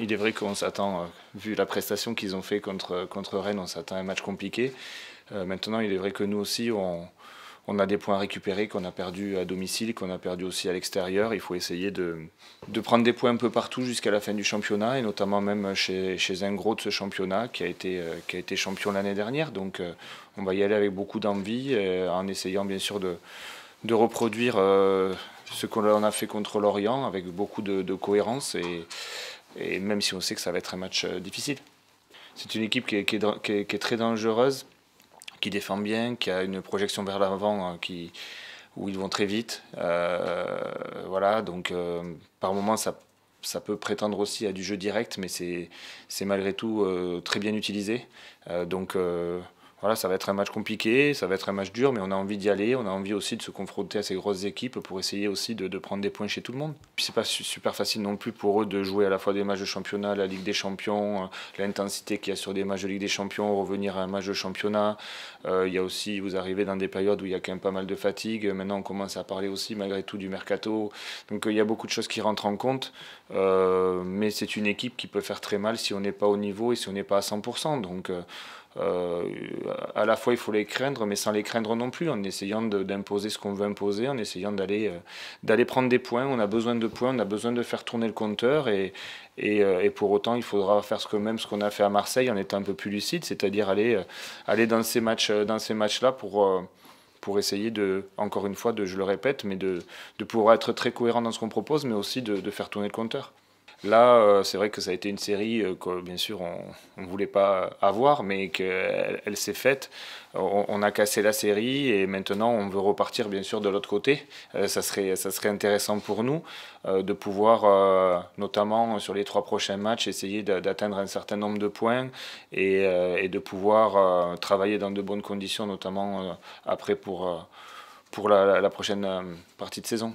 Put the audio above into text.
Il est vrai qu'on s'attend, euh, vu la prestation qu'ils ont fait contre, euh, contre Rennes, on s'attend à un match compliqué. Euh, maintenant, il est vrai que nous aussi, on, a des points à récupérer qu'on a perdu à domicile, qu'on a perdu aussi à l'extérieur. Il faut essayer de, prendre des points un peu partout jusqu'à la fin du championnat, et notamment même chez, chez un gros de ce championnat qui a été, qui a été champion l'année dernière. Donc on va y aller avec beaucoup d'envie, en essayant bien sûr de, de reproduire ce qu'on a fait contre l'Orient avec beaucoup de, de cohérence. Et, et même si on sait que ça va être un match euh, difficile. C'est une équipe qui est, qui, est, très dangereuse, qui défend bien, qui a une projection vers l'avant euh, où ils vont très vite. Euh, voilà, donc par moments, ça, ça, peut prétendre aussi à du jeu direct, mais c'est malgré tout très bien utilisé. donc voilà, ça va être un match compliqué, ça va être un match dur, mais on a envie d'y aller, on a envie aussi de se confronter à ces grosses équipes pour essayer aussi de, prendre des points chez tout le monde. Ce c'est pas super facile non plus pour eux de jouer à la fois des matchs de championnat, la Ligue des Champions, euh, l'intensité qu'il y a sur des matchs de Ligue des Champions, revenir à un match de championnat. Euh, il y a aussi, vous arrivez dans des périodes où il y a quand même pas mal de fatigue. Maintenant, on commence à parler aussi malgré tout du mercato. Donc euh, il y a beaucoup de choses qui rentrent en compte, mais c'est une équipe qui peut faire très mal si on n'est pas au niveau et si on n'est pas à 100%. Donc euh, à la fois, il faut les craindre, mais sans les craindre non plus, en essayant d'imposer ce qu'on veut imposer, en essayant euh, d'aller prendre des points. On a besoin de points, on a besoin de faire tourner le compteur, euh, et, pour autant, il faudra faire ce que même ce qu'on a fait à Marseille en étant un peu plus lucide, c'est-à-dire aller aller dans ces matchs dans matchs là pour essayer de, encore une fois, de, je le répète, mais de, pouvoir être très cohérent dans ce qu'on propose, mais aussi de faire tourner le compteur. Là, euh, c'est vrai que ça a été une série euh, que, bien sûr, on ne voulait pas avoir, mais qu'elle s'est faite. On, a cassé la série et maintenant, on veut repartir, bien sûr, de l'autre côté. Euh, ça, serait, intéressant pour nous de pouvoir, notamment sur les trois prochains matchs, essayer d'atteindre un certain nombre de points et, de pouvoir travailler dans de bonnes conditions, notamment après pour, la prochaine partie de saison.